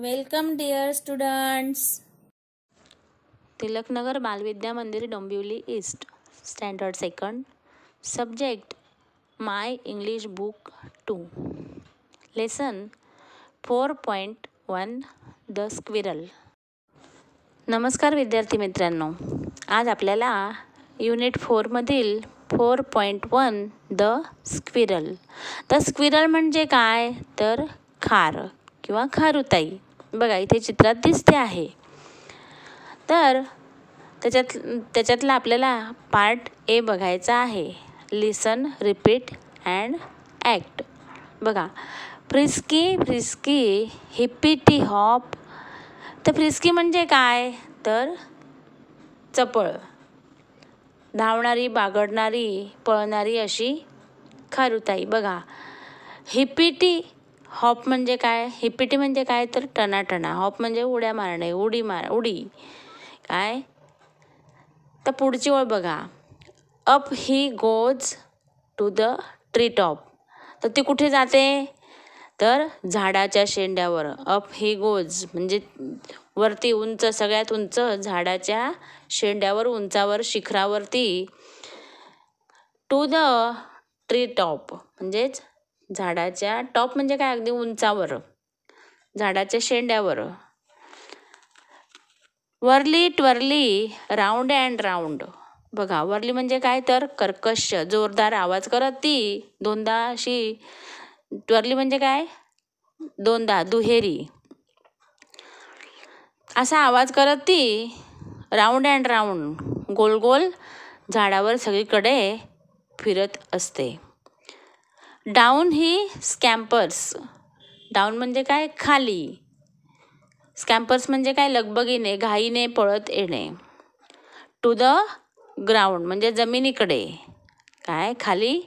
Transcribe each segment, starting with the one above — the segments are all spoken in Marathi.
welcome dear students Tilaknagar Balvidya Mandir Dombivli east standard second subject my English book two lesson four point one the squirrel नमस्कार विद्यार्थी मित्रांनो आज आपल्याला युनिट फोरमधील four point one the squirrel the squirrel म्हणजे काय तर खार किंवा खारुताई बघा इथे चित्रात दिसते आहे तर त्याच्यात त्याच्यातला आपल्याला पार्ट ए बघायचा आहे लिसन रिपीट अँड ॲक्ट बघा फ्रिस्की फ्रिस्की हिप्पीटी हॉप तर फ्रिस्की म्हणजे काय तर चपळ धावणारी बागडणारी पळणारी अशी खारुताई बघा हिप्पीटी हॉप म्हणजे काय हिपिटी म्हणजे काय तर टनाटणा हॉप म्हणजे उड्या मारणे उडी मार उडी काय तर पुढची ओळ बघा up he goes to the tree top तर ती कुठे जाते तर झाडाच्या शेंड्यावर अप ही गोज म्हणजे वरती उंच सगळ्यात उंच झाडाच्या शेंड्यावर उंचावर शिखरावरती टू द ट्री टॉप म्हणजेच झाडाच्या टॉप म्हणजे काय अगदी उंचावर झाडाच्या शेंड्यावर whirly twirly round and round बघा वरली म्हणजे काय तर कर्कश जोरदार आवाज करत ती दोनदा अशी ट्वरली म्हणजे काय दोनदा दुहेरी असा आवाज करत ती राऊंड अँड राऊंड गोल गोल झाडावर सगळीकडे फिरत असते डाऊन ही स्कॅम्पर्स डाऊन म्हणजे काय खाली स्कॅम्पर्स म्हणजे काय लगबगीने घाईने पळत येणे टू द ग्राउंड म्हणजे जमिनीकडे काय खाली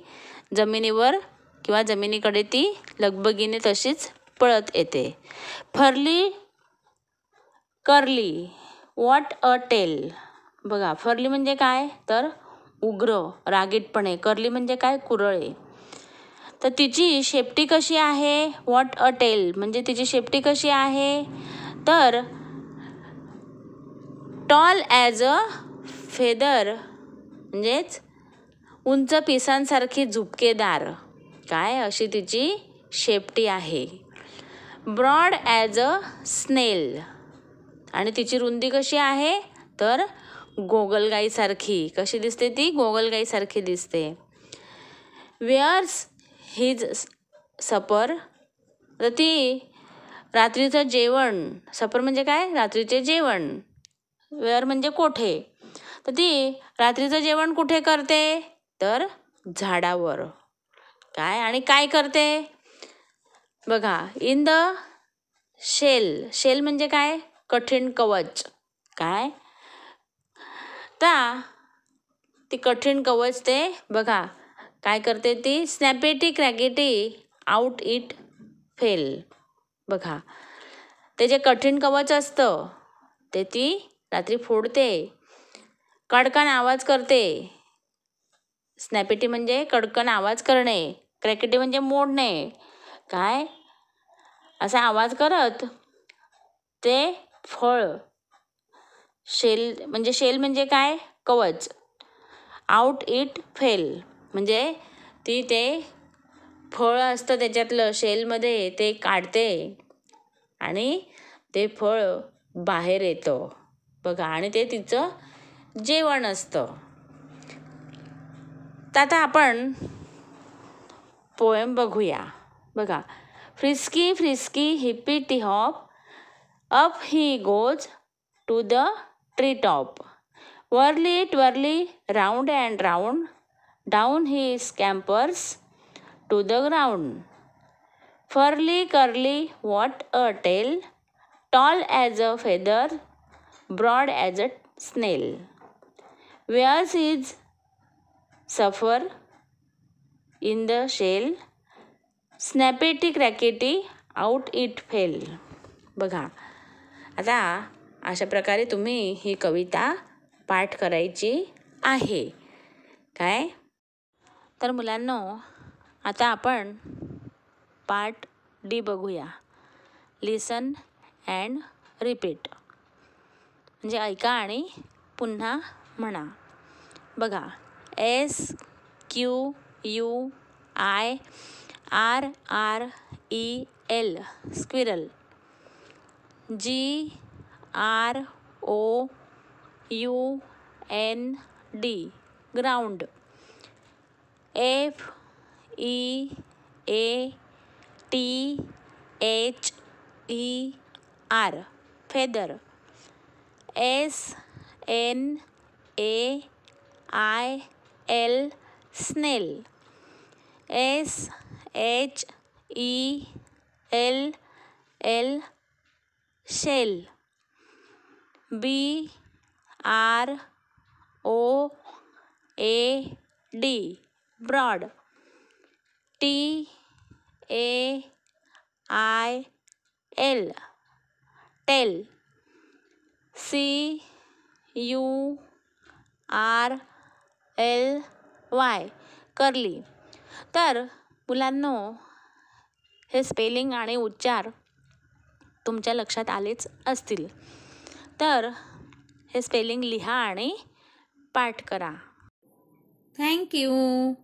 जमिनीवर किंवा जमिनीकडे ती लगबगीने तशीच पळत येते फरली करली वॉट अ टेल बघा फरली म्हणजे काय तर उग्र रागीटपणे करली म्हणजे काय कुरळे तर तिची शेपटी कशी आहे व्हॉट अ टेल म्हणजे तिची शेपटी कशी आहे तर टॉल ॲज अ फेदर म्हणजेच उंच पिसांसारखी झुपकेदार काय अशी तिची शेपटी आहे ब्रॉड ॲज अ स्नेल आणि तिची रुंदी कशी आहे तर गोगलगाईसारखी कशी दिसते ती गोगलगाईसारखी दिसते वेअर्स हिज सपर तर ती रात्रीचं जेवण सपर म्हणजे काय रात्रीचे जेवण वेअर म्हणजे कोठे तर ती रात्रीचं जेवण कुठे करते तर झाडावर काय आणि काय करते बघा इन द शेल शेल म्हणजे काय कठीण कवच काय ता ती कठीण कवच ते बघा काय करते ती snappity crackety out it fell बघा ते जे कठीण कवच असतं ते ती रात्री फोडते कडकन आवाज करते स्नॅपेटी म्हणजे कडकन आवाज करणे क्रॅकेटी म्हणजे मोडणे काय असा आवाज करत ते फळ शेल म्हणजे शेल म्हणजे काय कवच आउट इट फेल म्हणजे ती ते फळ असतं त्याच्यातलं शेलमध्ये ते काढते आणि ते फळ बाहेर येतं बघा आणि ते तिचं जेवण असतं तर आता आपण पोएम बघूया बघा frisky frisky hippity hop up he goes to the tree top whirly twirly round and round down he scampers to the ground furly curly what a tail tall as a feather broad as a snail where's his supper in the shell snappity crackety out it fell बघा आता प्रकारे तुम्ही ही कविता पाठ करायची आहे काय तर मुलांनो आता आपण पार्ट डी बघूया लिसन अँड रिपीट म्हणजे ऐका आणि पुन्हा म्हणा बघा S Q U I R R E L squirrel G R O U N D ground F E A T H E R feather S N A I L snail S H E L L shell B R O A D broad T A I L tail C U R L Y curly तर मुलांनो हे स्पेलिंग आणि उच्चार तुमच्या लक्षात आलेच असतील तर हे स्पेलिंग लिहा आणि पाठ करा थँक्यू